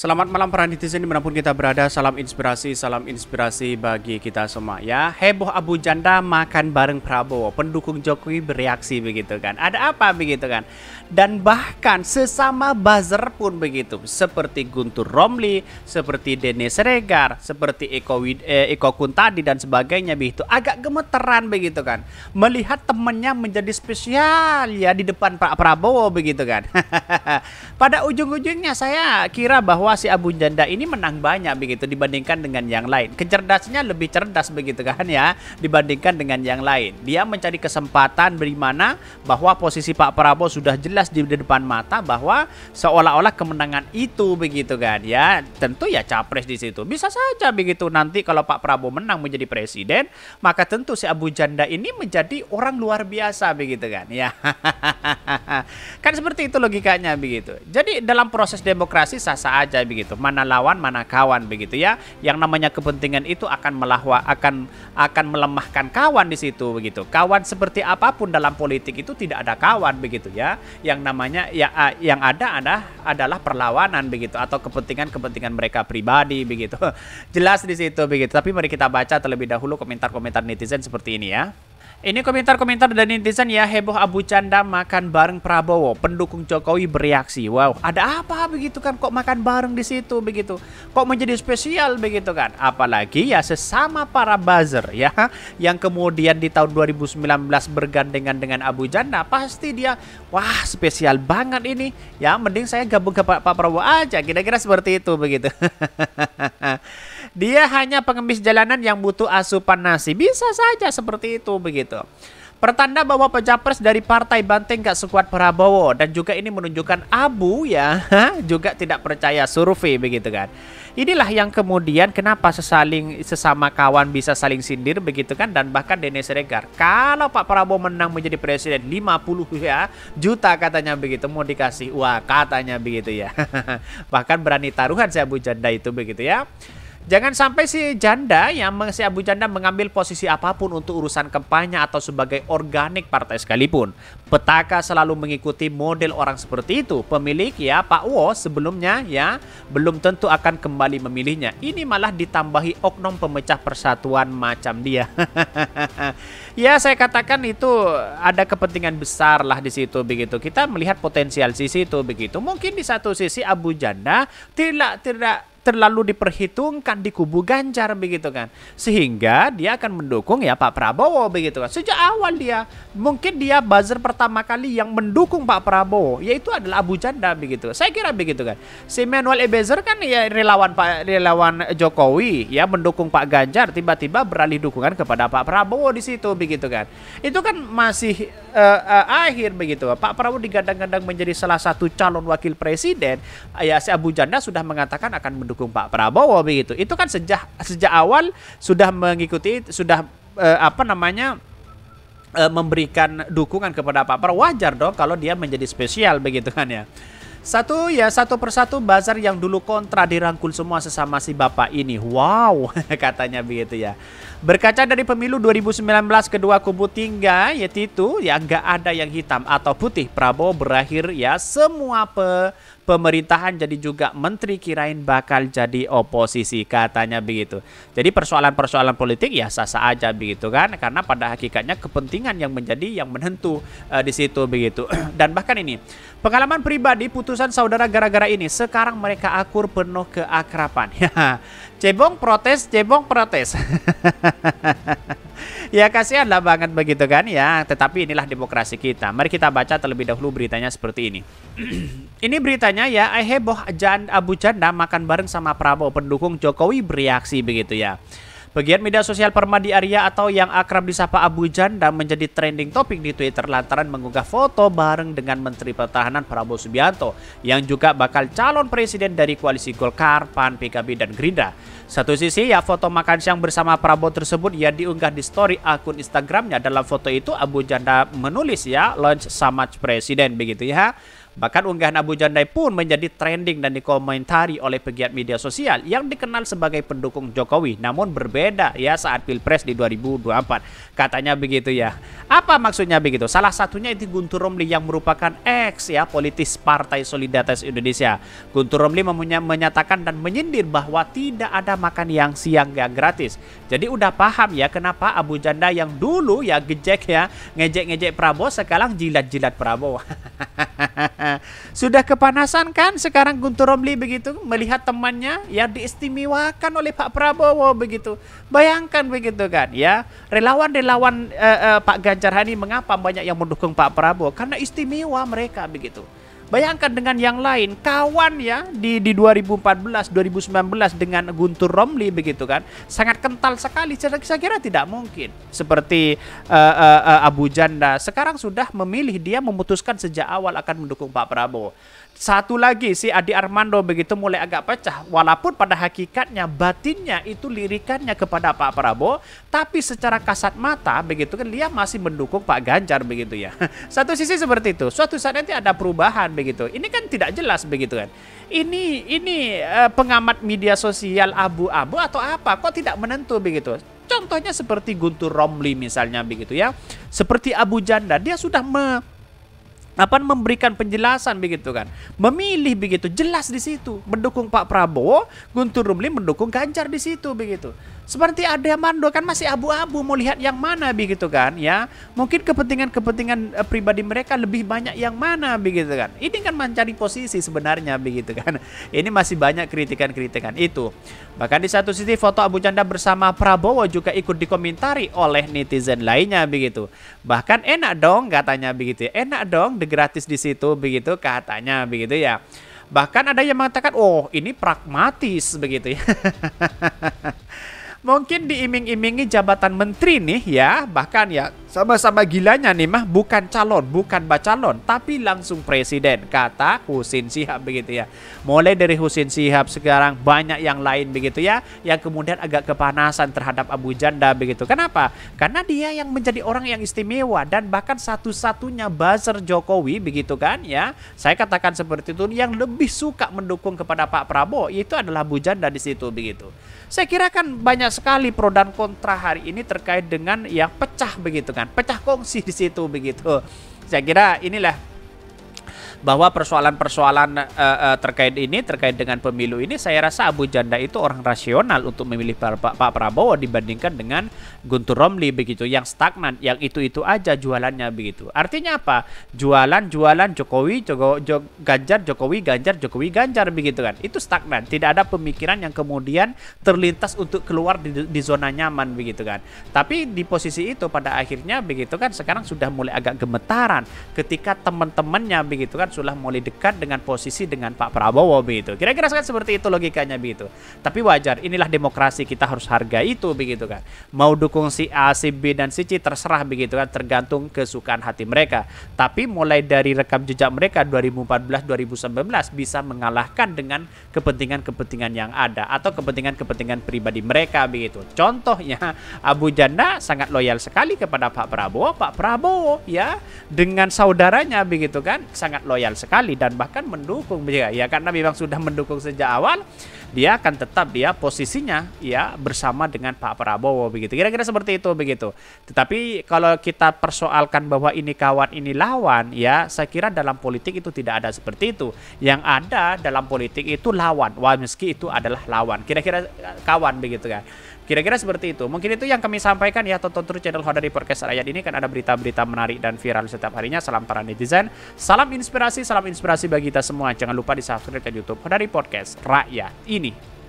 Selamat malam para netizen dimanapun kita berada. Salam inspirasi, salam inspirasi bagi kita semua ya. Heboh Abu Janda makan bareng Prabowo. Pendukung Jokowi bereaksi begitu kan. Ada apa begitu kan. Dan bahkan sesama buzzer pun begitu. Seperti Guntur Romli, seperti Denny Sregar, seperti Eko, Wid, eh, Eko Kuntadi dan sebagainya begitu. Agak gemeteran begitu kan. Melihat temennya menjadi spesial ya di depan Pak Prabowo begitu kan. Pada ujung-ujungnya saya kira bahwa si Abu Janda ini menang banyak begitu dibandingkan dengan yang lain. Kecerdasannya lebih cerdas begitu kan ya dibandingkan dengan yang lain. Dia mencari kesempatan beri mana bahwa posisi Pak Prabowo sudah jelas di depan mata bahwa seolah-olah kemenangan itu begitu kan ya. Tentu ya capres di situ. Bisa saja begitu nanti kalau Pak Prabowo menang menjadi presiden, maka tentu si Abu Janda ini menjadi orang luar biasa begitu kan ya. kan seperti itu logikanya begitu. Jadi dalam proses demokrasi sah-sah aja begitu. Mana lawan, mana kawan begitu ya. Yang namanya kepentingan itu akan melahwa akan akan melemahkan kawan di situ begitu. Kawan seperti apapun dalam politik itu tidak ada kawan begitu ya. Yang namanya ya yang ada ada adalah perlawanan begitu atau kepentingan-kepentingan mereka pribadi begitu. Jelas di situ begitu. Tapi mari kita baca terlebih dahulu komentar-komentar netizen seperti ini ya. Ini komentar-komentar dari netizen ya heboh Abu Canda makan bareng Prabowo pendukung Jokowi bereaksi. Wow, ada apa begitu kan? Kok makan bareng di situ begitu? Kok menjadi spesial begitu kan? Apalagi ya sesama para buzzer ya yang kemudian di tahun 2019 bergandengan dengan Abu Janda pasti dia wah spesial banget ini ya mending saya gabung ke Pak Prabowo aja kira-kira seperti itu begitu. Dia hanya pengemis jalanan yang butuh asupan nasi. Bisa saja seperti itu begitu. Pertanda bahwa pejabat dari Partai Banteng gak sekuat Prabowo dan juga ini menunjukkan Abu ya juga tidak percaya survei begitu kan. Inilah yang kemudian kenapa sesaling sesama kawan bisa saling sindir begitu kan dan bahkan Denny Regar Kalau Pak Prabowo menang menjadi presiden 50 ya juta katanya begitu mau dikasih. uang katanya begitu ya. bahkan berani taruhan si Abu Janda itu begitu ya. Jangan sampai si janda yang si Abu Janda mengambil posisi apapun untuk urusan kampanye atau sebagai organik partai sekalipun. Petaka selalu mengikuti model orang seperti itu. Pemilik ya Pak Wo sebelumnya ya belum tentu akan kembali memilihnya. Ini malah ditambahi oknum pemecah persatuan macam dia. ya saya katakan itu ada kepentingan besar lah di situ begitu. Kita melihat potensial sisi itu begitu. Mungkin di satu sisi Abu Janda tidak tidak terlalu diperhitungkan di kubu Ganjar begitu kan. Sehingga dia akan mendukung ya Pak Prabowo begitu kan. Sejak awal dia mungkin dia buzzer pertama kali yang mendukung Pak Prabowo yaitu adalah Abu Janda begitu. Saya kira begitu kan. Si Manuel Ebezer kan ya relawan Pak relawan Jokowi ya mendukung Pak Ganjar tiba-tiba beralih dukungan kepada Pak Prabowo di situ begitu kan. Itu kan masih uh, uh, akhir begitu. Pak Prabowo digadang-gadang menjadi salah satu calon wakil presiden. Ya si Abu Janda sudah mengatakan akan mendukung Pak Prabowo begitu. Itu kan sejak sejak awal sudah mengikuti sudah uh, apa namanya uh, memberikan dukungan kepada Pak Prabowo wajar dong kalau dia menjadi spesial begitu kan ya. Satu ya satu persatu bazar yang dulu kontra dirangkul semua sesama si bapak ini. Wow, katanya begitu ya. Berkaca dari pemilu 2019 kedua kubu tinggal yaitu ya nggak ada yang hitam atau putih. Prabowo berakhir ya semua pe pemerintahan jadi juga menteri kirain bakal jadi oposisi katanya begitu. Jadi persoalan-persoalan politik ya sasa aja begitu kan karena pada hakikatnya kepentingan yang menjadi yang menentu uh, di situ begitu. Dan bahkan ini pengalaman pribadi putusan saudara gara-gara ini sekarang mereka akur penuh keakrapan. cebong protes, cebong protes. ya kasihan lah banget begitu kan ya. Tetapi inilah demokrasi kita. Mari kita baca terlebih dahulu beritanya seperti ini. ini beritanya ya, heboh Jan Abu Janda makan bareng sama Prabowo pendukung Jokowi bereaksi begitu ya. Pegiat media sosial Permadi Arya atau yang akrab disapa Abu Janda menjadi trending topik di Twitter lantaran mengunggah foto bareng dengan Menteri Pertahanan Prabowo Subianto yang juga bakal calon presiden dari koalisi Golkar, PAN, PKB, dan Gerindra. Satu sisi ya foto makan siang bersama Prabowo tersebut yang diunggah di story akun Instagramnya. Dalam foto itu Abu Janda menulis ya launch sama presiden begitu ya. Bahkan unggahan Abu Jandai pun menjadi trending dan dikomentari oleh pegiat media sosial yang dikenal sebagai pendukung Jokowi namun berbeda ya saat Pilpres di 2024. Katanya begitu ya. Apa maksudnya begitu? Salah satunya itu Guntur Romli yang merupakan ex ya politis Partai Solidaritas Indonesia. Guntur Romli menyatakan dan menyindir bahwa tidak ada makan yang siang gak gratis. Jadi udah paham ya kenapa Abu Janda yang dulu ya gejek ya ngejek-ngejek Prabowo sekarang jilat-jilat Prabowo. Sudah kepanasan kan sekarang Guntur Romli begitu melihat temannya ya diistimewakan oleh Pak Prabowo begitu. Bayangkan begitu kan ya. Relawan-relawan uh, eh, Pak Ganjar Hani mengapa banyak yang mendukung Pak Prabowo? Karena istimewa mereka begitu. Bayangkan dengan yang lain, kawan ya di di 2014, 2019 dengan Guntur Romli begitu kan, sangat kental sekali. Saya, kira kira tidak mungkin seperti uh, uh, uh, Abu Janda sekarang sudah memilih dia memutuskan sejak awal akan mendukung Pak Prabowo. Satu lagi si Adi Armando begitu mulai agak pecah walaupun pada hakikatnya batinnya itu lirikannya kepada Pak Prabowo tapi secara kasat mata begitu kan dia masih mendukung Pak Ganjar begitu ya. Satu sisi seperti itu. Suatu saat nanti ada perubahan begitu. Ini kan tidak jelas begitu kan. Ini ini uh, pengamat media sosial abu-abu atau apa? Kok tidak menentu begitu? Contohnya seperti Guntur Romli misalnya begitu ya. Seperti Abu Janda, dia sudah me apa memberikan penjelasan begitu kan memilih begitu jelas di situ mendukung Pak Prabowo Guntur Romli mendukung Ganjar di situ begitu seperti ada Mando kan masih abu-abu mau lihat yang mana begitu kan ya. Mungkin kepentingan-kepentingan eh, pribadi mereka lebih banyak yang mana begitu kan. Ini kan mencari posisi sebenarnya begitu kan. Ini masih banyak kritikan-kritikan itu. Bahkan di satu sisi foto Abu Chandra bersama Prabowo juga ikut dikomentari oleh netizen lainnya begitu. Bahkan enak dong katanya begitu ya. Enak dong gratis di situ begitu katanya begitu ya. Bahkan ada yang mengatakan, oh ini pragmatis begitu ya. mungkin diiming-imingi jabatan menteri nih ya, bahkan ya sama-sama gilanya nih mah bukan calon, bukan bacalon, tapi langsung presiden kata Husin Sihab begitu ya. Mulai dari Husin Sihab sekarang banyak yang lain begitu ya, yang kemudian agak kepanasan terhadap Abu Janda begitu. Kenapa? Karena dia yang menjadi orang yang istimewa dan bahkan satu-satunya buzzer Jokowi begitu kan ya. Saya katakan seperti itu yang lebih suka mendukung kepada Pak Prabowo itu adalah Abu Janda di situ begitu. Saya kira kan banyak banyak sekali pro dan kontra hari ini terkait dengan yang pecah begitu kan. Pecah kongsi di situ begitu. Saya kira inilah bahwa persoalan-persoalan uh, uh, terkait ini terkait dengan pemilu ini saya rasa Abu Janda itu orang rasional untuk memilih Pak, Pak Prabowo dibandingkan dengan Guntur Romli begitu yang stagnan yang itu-itu aja jualannya begitu. Artinya apa? Jualan-jualan Jokowi, Joko, Jok, Ganjar, Jokowi, Ganjar, Jokowi, Ganjar begitu kan. Itu stagnan, tidak ada pemikiran yang kemudian terlintas untuk keluar di, di zona nyaman begitu kan. Tapi di posisi itu pada akhirnya begitu kan sekarang sudah mulai agak gemetaran ketika teman-temannya begitu kan sudah mulai dekat dengan posisi dengan Pak Prabowo begitu. Kira-kira kan seperti itu logikanya begitu. Tapi wajar, inilah demokrasi kita harus harga itu begitu kan. Mau dukung si A, si B dan si C terserah begitu kan tergantung kesukaan hati mereka. Tapi mulai dari rekam jejak mereka 2014 2019 bisa mengalahkan dengan kepentingan-kepentingan yang ada atau kepentingan-kepentingan pribadi mereka begitu. Contohnya Abu Janda sangat loyal sekali kepada Pak Prabowo. Pak Prabowo ya dengan saudaranya begitu kan sangat loyal loyal sekali dan bahkan mendukung ya, ya karena memang sudah mendukung sejak awal dia akan tetap dia posisinya ya bersama dengan Pak Prabowo begitu kira-kira seperti itu begitu tetapi kalau kita persoalkan bahwa ini kawan ini lawan ya saya kira dalam politik itu tidak ada seperti itu yang ada dalam politik itu lawan wah meski itu adalah lawan kira-kira eh, kawan begitu kan Kira-kira seperti itu. Mungkin itu yang kami sampaikan ya. Tonton terus channel Honda di Podcast Rakyat ini kan ada berita-berita menarik dan viral setiap harinya. Salam para netizen, salam inspirasi, salam inspirasi bagi kita semua. Jangan lupa di subscribe ke YouTube Honda di Podcast Rakyat ini.